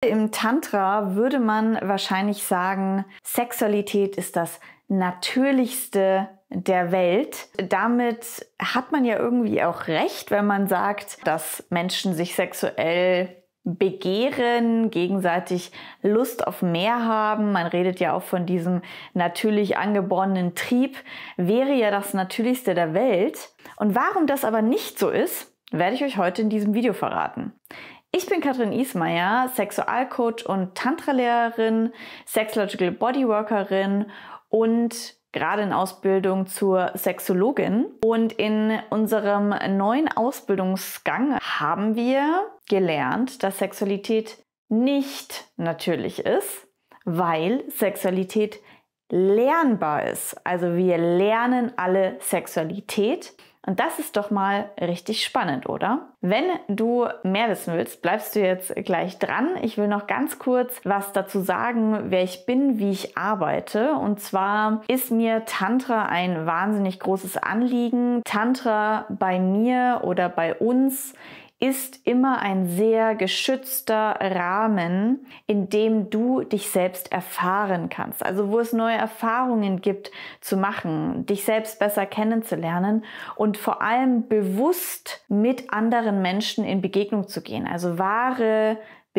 Im Tantra würde man wahrscheinlich sagen, Sexualität ist das natürlichste der Welt. Damit hat man ja irgendwie auch recht, wenn man sagt, dass Menschen sich sexuell begehren, gegenseitig Lust auf mehr haben. Man redet ja auch von diesem natürlich angeborenen Trieb. Wäre ja das natürlichste der Welt. Und warum das aber nicht so ist, werde ich euch heute in diesem Video verraten. Ich bin Katrin Ismayer, Sexualcoach und Tantra-Lehrerin, Sexological Bodyworkerin und gerade in Ausbildung zur Sexologin. Und in unserem neuen Ausbildungsgang haben wir gelernt, dass Sexualität nicht natürlich ist, weil Sexualität lernbar ist. Also wir lernen alle Sexualität. Und das ist doch mal richtig spannend, oder? Wenn du mehr wissen willst, bleibst du jetzt gleich dran. Ich will noch ganz kurz was dazu sagen, wer ich bin, wie ich arbeite. Und zwar ist mir Tantra ein wahnsinnig großes Anliegen. Tantra bei mir oder bei uns ist immer ein sehr geschützter Rahmen, in dem du dich selbst erfahren kannst. Also wo es neue Erfahrungen gibt zu machen, dich selbst besser kennenzulernen und vor allem bewusst mit anderen Menschen in Begegnung zu gehen. Also wahre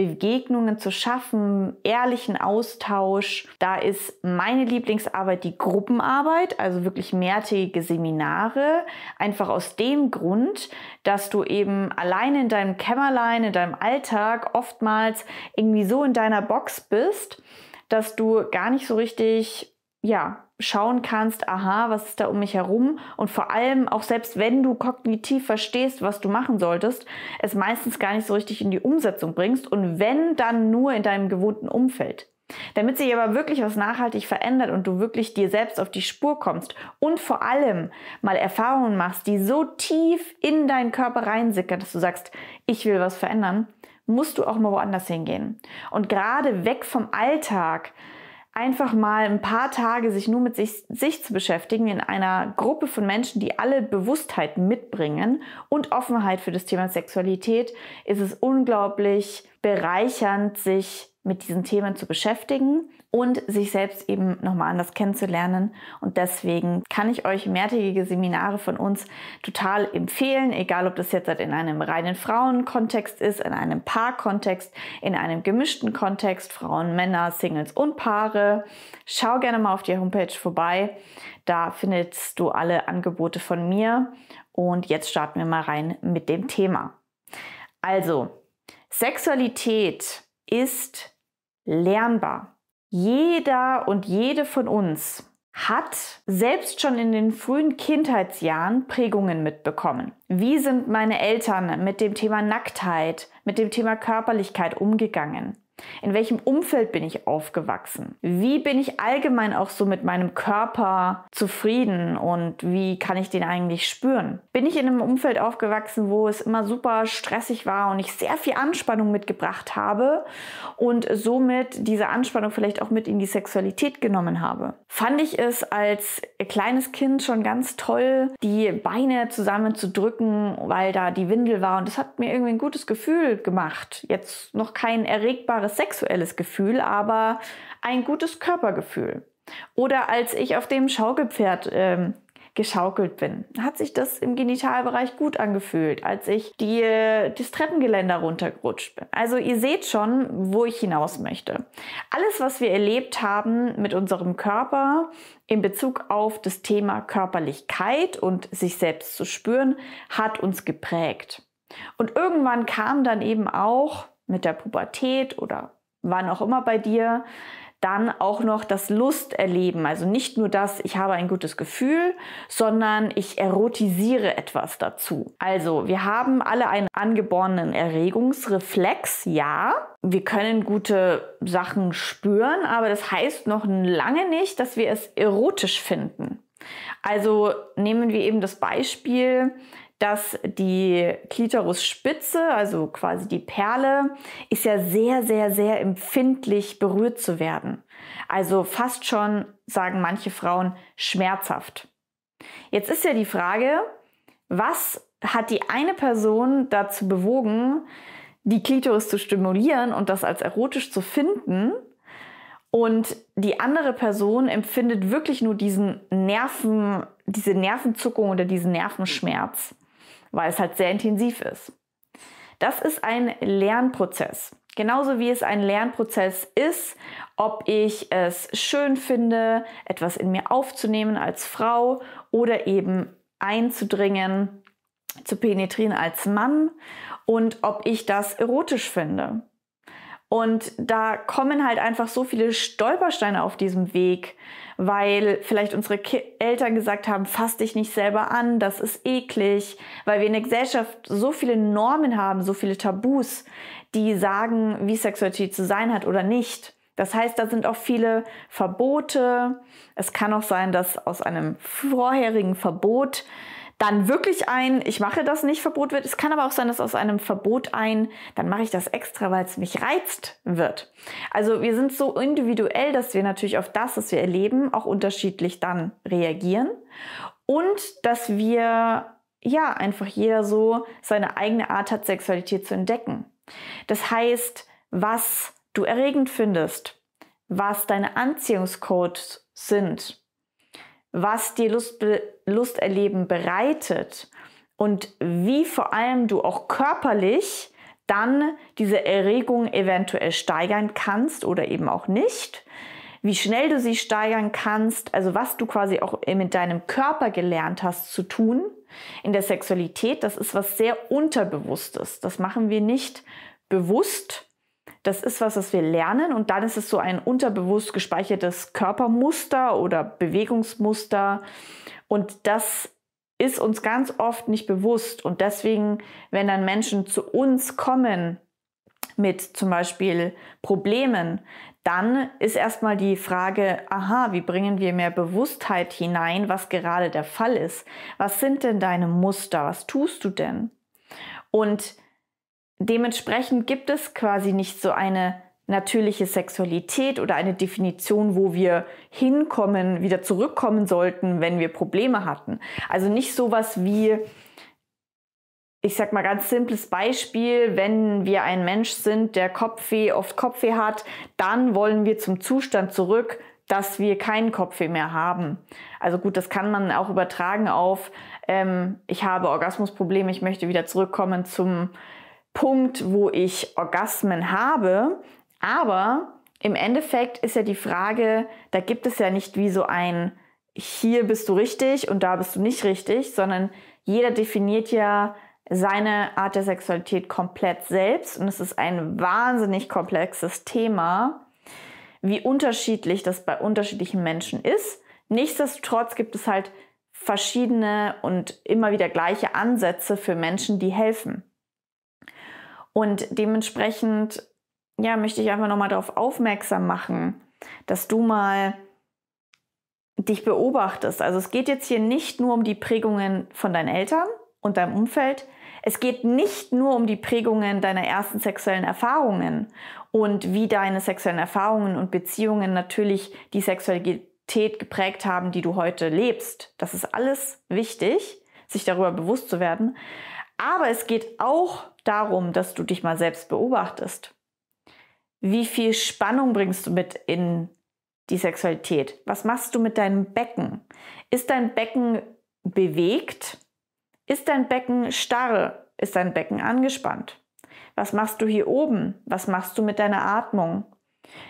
Begegnungen zu schaffen, ehrlichen Austausch. Da ist meine Lieblingsarbeit die Gruppenarbeit, also wirklich mehrtägige Seminare. Einfach aus dem Grund, dass du eben alleine in deinem Kämmerlein, in deinem Alltag oftmals irgendwie so in deiner Box bist, dass du gar nicht so richtig, ja, schauen kannst, aha, was ist da um mich herum und vor allem auch selbst wenn du kognitiv verstehst, was du machen solltest, es meistens gar nicht so richtig in die Umsetzung bringst und wenn dann nur in deinem gewohnten Umfeld. Damit sich aber wirklich was nachhaltig verändert und du wirklich dir selbst auf die Spur kommst und vor allem mal Erfahrungen machst, die so tief in deinen Körper reinsickern, dass du sagst, ich will was verändern, musst du auch mal woanders hingehen. Und gerade weg vom Alltag, einfach mal ein paar Tage sich nur mit sich, sich, zu beschäftigen in einer Gruppe von Menschen, die alle Bewusstheit mitbringen und Offenheit für das Thema Sexualität, ist es unglaublich bereichernd, sich mit diesen Themen zu beschäftigen und sich selbst eben nochmal anders kennenzulernen. Und deswegen kann ich euch mehrtägige Seminare von uns total empfehlen, egal ob das jetzt halt in einem reinen Frauenkontext ist, in einem Paarkontext, in einem gemischten Kontext, Frauen, Männer, Singles und Paare. Schau gerne mal auf die Homepage vorbei. Da findest du alle Angebote von mir. Und jetzt starten wir mal rein mit dem Thema. Also, Sexualität ist lernbar. Jeder und jede von uns hat selbst schon in den frühen Kindheitsjahren Prägungen mitbekommen. Wie sind meine Eltern mit dem Thema Nacktheit, mit dem Thema Körperlichkeit umgegangen? In welchem Umfeld bin ich aufgewachsen? Wie bin ich allgemein auch so mit meinem Körper zufrieden und wie kann ich den eigentlich spüren? Bin ich in einem Umfeld aufgewachsen, wo es immer super stressig war und ich sehr viel Anspannung mitgebracht habe und somit diese Anspannung vielleicht auch mit in die Sexualität genommen habe? Fand ich es als kleines Kind schon ganz toll, die Beine zusammenzudrücken, weil da die Windel war und das hat mir irgendwie ein gutes Gefühl gemacht. Jetzt noch kein erregbares klares sexuelles Gefühl, aber ein gutes Körpergefühl. Oder als ich auf dem Schaukelpferd ähm, geschaukelt bin, hat sich das im Genitalbereich gut angefühlt, als ich die, äh, das Treppengeländer runtergerutscht bin. Also ihr seht schon, wo ich hinaus möchte. Alles, was wir erlebt haben mit unserem Körper in Bezug auf das Thema Körperlichkeit und sich selbst zu spüren, hat uns geprägt. Und irgendwann kam dann eben auch mit der Pubertät oder wann auch immer bei dir, dann auch noch das Lusterleben. Also nicht nur das, ich habe ein gutes Gefühl, sondern ich erotisiere etwas dazu. Also wir haben alle einen angeborenen Erregungsreflex, ja. Wir können gute Sachen spüren, aber das heißt noch lange nicht, dass wir es erotisch finden. Also nehmen wir eben das Beispiel, dass die Klitorisspitze, also quasi die Perle, ist ja sehr, sehr, sehr empfindlich berührt zu werden. Also fast schon, sagen manche Frauen, schmerzhaft. Jetzt ist ja die Frage, was hat die eine Person dazu bewogen, die Klitoris zu stimulieren und das als erotisch zu finden? Und die andere Person empfindet wirklich nur diesen Nerven, diese Nervenzuckung oder diesen Nervenschmerz weil es halt sehr intensiv ist. Das ist ein Lernprozess. Genauso wie es ein Lernprozess ist, ob ich es schön finde, etwas in mir aufzunehmen als Frau oder eben einzudringen, zu penetrieren als Mann und ob ich das erotisch finde. Und da kommen halt einfach so viele Stolpersteine auf diesem Weg weil vielleicht unsere Ki Eltern gesagt haben, fass dich nicht selber an, das ist eklig, weil wir in der Gesellschaft so viele Normen haben, so viele Tabus, die sagen, wie Sexualität zu sein hat oder nicht. Das heißt, da sind auch viele Verbote. Es kann auch sein, dass aus einem vorherigen Verbot dann wirklich ein, ich mache das nicht, Verbot wird. Es kann aber auch sein, dass aus einem Verbot ein, dann mache ich das extra, weil es mich reizt wird. Also wir sind so individuell, dass wir natürlich auf das, was wir erleben, auch unterschiedlich dann reagieren und dass wir ja einfach jeder so seine eigene Art hat, Sexualität zu entdecken. Das heißt, was du erregend findest, was deine Anziehungscodes sind, was dir Lust, Lusterleben bereitet und wie vor allem du auch körperlich dann diese Erregung eventuell steigern kannst oder eben auch nicht, wie schnell du sie steigern kannst, also was du quasi auch mit deinem Körper gelernt hast zu tun in der Sexualität, das ist was sehr Unterbewusstes. Das machen wir nicht bewusst, das ist was, was wir lernen und dann ist es so ein unterbewusst gespeichertes Körpermuster oder Bewegungsmuster und das ist uns ganz oft nicht bewusst und deswegen, wenn dann Menschen zu uns kommen mit zum Beispiel Problemen, dann ist erstmal die Frage, aha, wie bringen wir mehr Bewusstheit hinein, was gerade der Fall ist? Was sind denn deine Muster? Was tust du denn? Und Dementsprechend gibt es quasi nicht so eine natürliche Sexualität oder eine Definition, wo wir hinkommen, wieder zurückkommen sollten, wenn wir Probleme hatten. Also nicht sowas wie, ich sag mal ganz simples Beispiel, wenn wir ein Mensch sind, der Kopfweh, oft Kopfweh hat, dann wollen wir zum Zustand zurück, dass wir keinen Kopfweh mehr haben. Also gut, das kann man auch übertragen auf, ähm, ich habe Orgasmusprobleme, ich möchte wieder zurückkommen zum Punkt, wo ich Orgasmen habe. Aber im Endeffekt ist ja die Frage, da gibt es ja nicht wie so ein hier bist du richtig und da bist du nicht richtig, sondern jeder definiert ja seine Art der Sexualität komplett selbst und es ist ein wahnsinnig komplexes Thema, wie unterschiedlich das bei unterschiedlichen Menschen ist. Nichtsdestotrotz gibt es halt verschiedene und immer wieder gleiche Ansätze für Menschen, die helfen. Und dementsprechend, ja, möchte ich einfach nochmal darauf aufmerksam machen, dass du mal dich beobachtest. Also es geht jetzt hier nicht nur um die Prägungen von deinen Eltern und deinem Umfeld. Es geht nicht nur um die Prägungen deiner ersten sexuellen Erfahrungen und wie deine sexuellen Erfahrungen und Beziehungen natürlich die Sexualität geprägt haben, die du heute lebst. Das ist alles wichtig, sich darüber bewusst zu werden. Aber es geht auch darum, dass du dich mal selbst beobachtest. Wie viel Spannung bringst du mit in die Sexualität? Was machst du mit deinem Becken? Ist dein Becken bewegt? Ist dein Becken starr? Ist dein Becken angespannt? Was machst du hier oben? Was machst du mit deiner Atmung?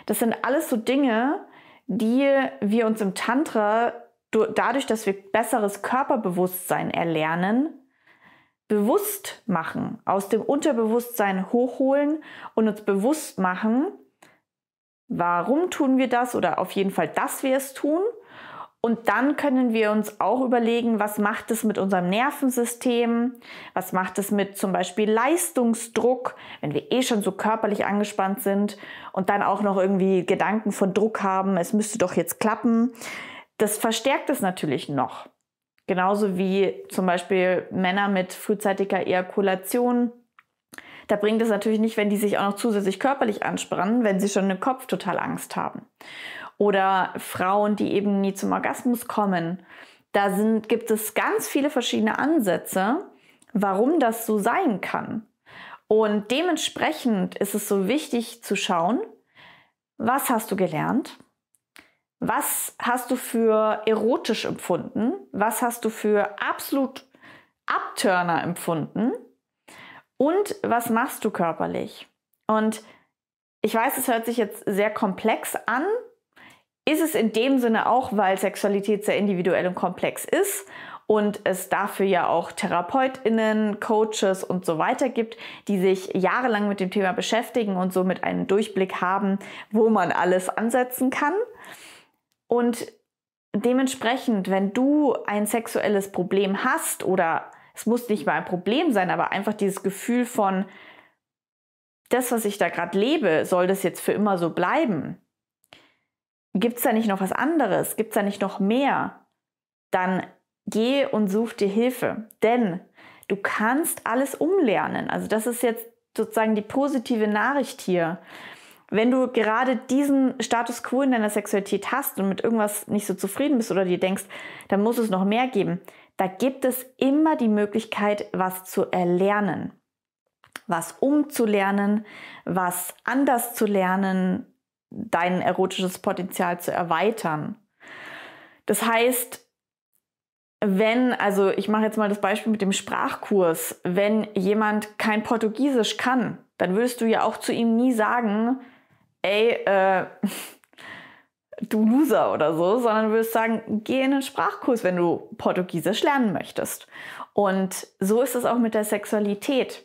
Das sind alles so Dinge, die wir uns im Tantra dadurch, dass wir besseres Körperbewusstsein erlernen, bewusst machen, aus dem Unterbewusstsein hochholen und uns bewusst machen, warum tun wir das oder auf jeden Fall, dass wir es tun. Und dann können wir uns auch überlegen, was macht es mit unserem Nervensystem, was macht es mit zum Beispiel Leistungsdruck, wenn wir eh schon so körperlich angespannt sind und dann auch noch irgendwie Gedanken von Druck haben, es müsste doch jetzt klappen. Das verstärkt es natürlich noch. Genauso wie zum Beispiel Männer mit frühzeitiger Ejakulation. Da bringt es natürlich nicht, wenn die sich auch noch zusätzlich körperlich anspannen, wenn sie schon im Kopf total Angst haben. Oder Frauen, die eben nie zum Orgasmus kommen. Da sind, gibt es ganz viele verschiedene Ansätze, warum das so sein kann. Und dementsprechend ist es so wichtig zu schauen, was hast du gelernt? Was hast du für erotisch empfunden? Was hast du für absolut Abturner empfunden? Und was machst du körperlich? Und ich weiß, es hört sich jetzt sehr komplex an, ist es in dem Sinne auch, weil Sexualität sehr individuell und komplex ist und es dafür ja auch Therapeutinnen, Coaches und so weiter gibt, die sich jahrelang mit dem Thema beschäftigen und somit einen Durchblick haben, wo man alles ansetzen kann. Und dementsprechend, wenn du ein sexuelles Problem hast oder es muss nicht mal ein Problem sein, aber einfach dieses Gefühl von, das, was ich da gerade lebe, soll das jetzt für immer so bleiben? Gibt es da nicht noch was anderes? Gibt es da nicht noch mehr? Dann geh und such dir Hilfe, denn du kannst alles umlernen. Also das ist jetzt sozusagen die positive Nachricht hier. Wenn du gerade diesen Status quo in deiner Sexualität hast und mit irgendwas nicht so zufrieden bist oder dir denkst, dann muss es noch mehr geben, da gibt es immer die Möglichkeit, was zu erlernen, was umzulernen, was anders zu lernen, dein erotisches Potenzial zu erweitern. Das heißt, wenn, also ich mache jetzt mal das Beispiel mit dem Sprachkurs, wenn jemand kein Portugiesisch kann, dann würdest du ja auch zu ihm nie sagen, ey, äh, du Loser oder so, sondern würdest sagen, geh in einen Sprachkurs, wenn du Portugiesisch lernen möchtest. Und so ist es auch mit der Sexualität.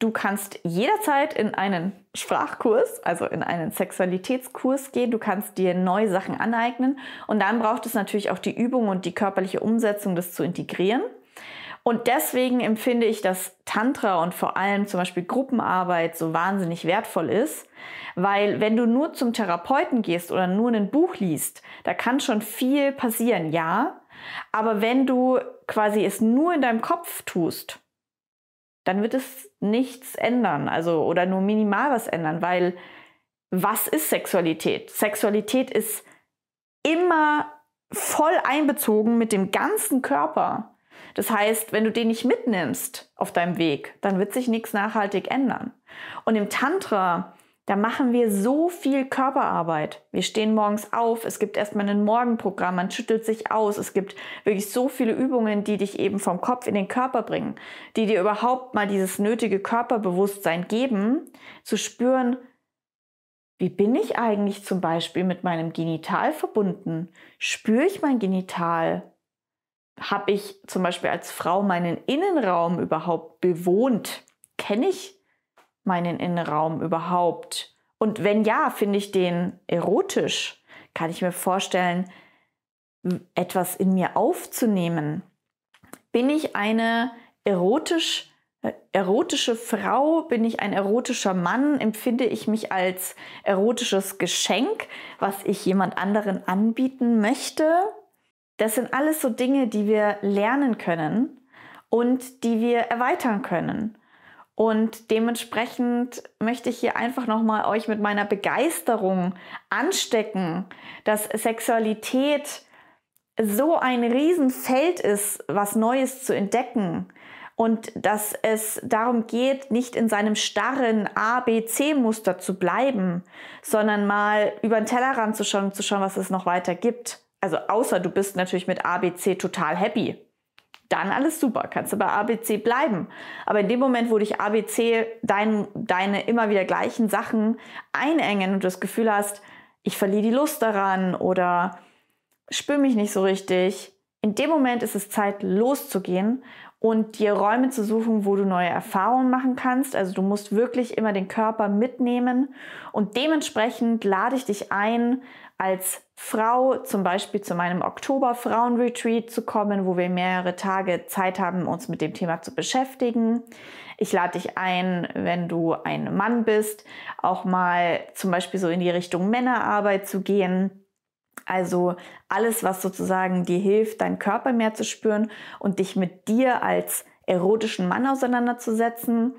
Du kannst jederzeit in einen Sprachkurs, also in einen Sexualitätskurs gehen, du kannst dir neue Sachen aneignen und dann braucht es natürlich auch die Übung und die körperliche Umsetzung, das zu integrieren. Und deswegen empfinde ich, dass Tantra und vor allem zum Beispiel Gruppenarbeit so wahnsinnig wertvoll ist, weil wenn du nur zum Therapeuten gehst oder nur ein Buch liest, da kann schon viel passieren, ja. Aber wenn du quasi es nur in deinem Kopf tust, dann wird es nichts ändern, also oder nur minimal was ändern, weil was ist Sexualität? Sexualität ist immer voll einbezogen mit dem ganzen Körper. Das heißt, wenn du den nicht mitnimmst auf deinem Weg, dann wird sich nichts nachhaltig ändern. Und im Tantra, da machen wir so viel Körperarbeit. Wir stehen morgens auf, es gibt erstmal ein Morgenprogramm, man schüttelt sich aus, es gibt wirklich so viele Übungen, die dich eben vom Kopf in den Körper bringen, die dir überhaupt mal dieses nötige Körperbewusstsein geben, zu spüren, wie bin ich eigentlich zum Beispiel mit meinem Genital verbunden? Spüre ich mein Genital? habe ich zum Beispiel als Frau meinen Innenraum überhaupt bewohnt? Kenne ich meinen Innenraum überhaupt? Und wenn ja, finde ich den erotisch? Kann ich mir vorstellen, etwas in mir aufzunehmen? Bin ich eine erotisch, äh, erotische Frau? Bin ich ein erotischer Mann? Empfinde ich mich als erotisches Geschenk, was ich jemand anderen anbieten möchte? Das sind alles so Dinge, die wir lernen können und die wir erweitern können. Und dementsprechend möchte ich hier einfach nochmal euch mit meiner Begeisterung anstecken, dass Sexualität so ein Riesenfeld ist, was Neues zu entdecken. Und dass es darum geht, nicht in seinem starren abc muster zu bleiben, sondern mal über den Tellerrand zu schauen zu schauen, was es noch weiter gibt also außer du bist natürlich mit ABC total happy, dann alles super, kannst du bei ABC bleiben. Aber in dem Moment, wo dich ABC dein, deine immer wieder gleichen Sachen einengen und du das Gefühl hast, ich verliere die Lust daran oder spüre mich nicht so richtig, in dem Moment ist es Zeit loszugehen und dir Räume zu suchen, wo du neue Erfahrungen machen kannst. Also du musst wirklich immer den Körper mitnehmen und dementsprechend lade ich dich ein, als Frau zum Beispiel zu meinem Oktober Frauenretreat zu kommen, wo wir mehrere Tage Zeit haben, uns mit dem Thema zu beschäftigen. Ich lade dich ein, wenn du ein Mann bist, auch mal zum Beispiel so in die Richtung Männerarbeit zu gehen. Also alles, was sozusagen dir hilft, deinen Körper mehr zu spüren und dich mit dir als erotischen Mann auseinanderzusetzen.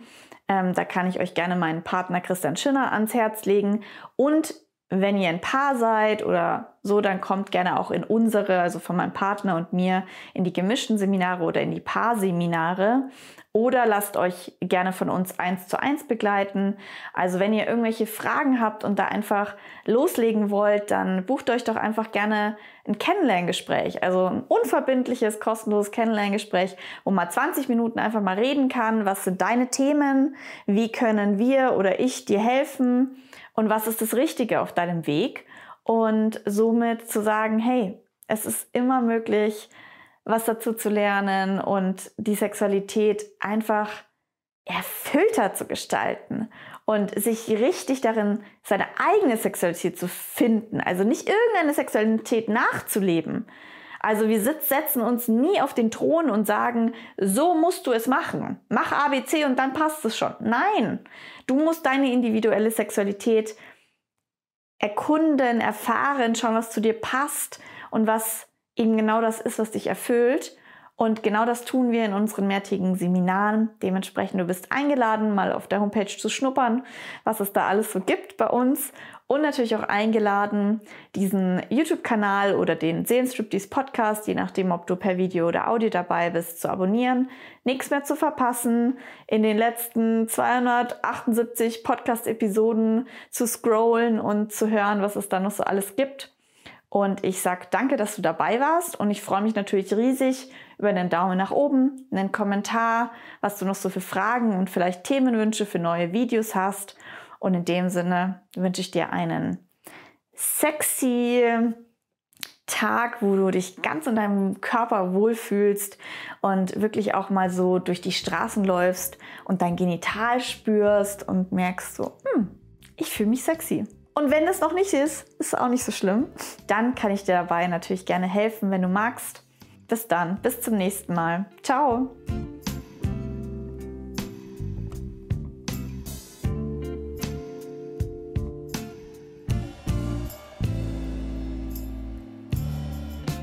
Ähm, da kann ich euch gerne meinen Partner Christian Schinner ans Herz legen. Und wenn ihr ein Paar seid oder so, dann kommt gerne auch in unsere, also von meinem Partner und mir, in die gemischten Seminare oder in die Paarseminare. Oder lasst euch gerne von uns eins zu eins begleiten. Also wenn ihr irgendwelche Fragen habt und da einfach loslegen wollt, dann bucht euch doch einfach gerne ein Kennenlerngespräch. Also ein unverbindliches, kostenloses Kennenlerngespräch, wo man 20 Minuten einfach mal reden kann. Was sind deine Themen? Wie können wir oder ich dir helfen? und was ist das Richtige auf deinem Weg und somit zu sagen, hey, es ist immer möglich, was dazu zu lernen und die Sexualität einfach erfüllter zu gestalten und sich richtig darin, seine eigene Sexualität zu finden, also nicht irgendeine Sexualität nachzuleben, also wir setzen uns nie auf den Thron und sagen, so musst du es machen. Mach ABC und dann passt es schon. Nein, du musst deine individuelle Sexualität erkunden, erfahren, schauen, was zu dir passt und was eben genau das ist, was dich erfüllt. Und genau das tun wir in unseren mehrtägigen Seminaren. Dementsprechend, du bist eingeladen, mal auf der Homepage zu schnuppern, was es da alles so gibt bei uns und natürlich auch eingeladen, diesen YouTube-Kanal oder den dies Podcast, je nachdem, ob du per Video oder Audio dabei bist, zu abonnieren, nichts mehr zu verpassen, in den letzten 278 Podcast-Episoden zu scrollen und zu hören, was es da noch so alles gibt. Und ich sage danke, dass du dabei warst und ich freue mich natürlich riesig über einen Daumen nach oben, einen Kommentar, was du noch so für Fragen und vielleicht Themenwünsche für neue Videos hast und in dem Sinne wünsche ich dir einen sexy Tag, wo du dich ganz in deinem Körper wohlfühlst und wirklich auch mal so durch die Straßen läufst und dein Genital spürst und merkst so, hm, ich fühle mich sexy. Und wenn das noch nicht ist, ist auch nicht so schlimm. Dann kann ich dir dabei natürlich gerne helfen, wenn du magst. Bis dann, bis zum nächsten Mal. Ciao.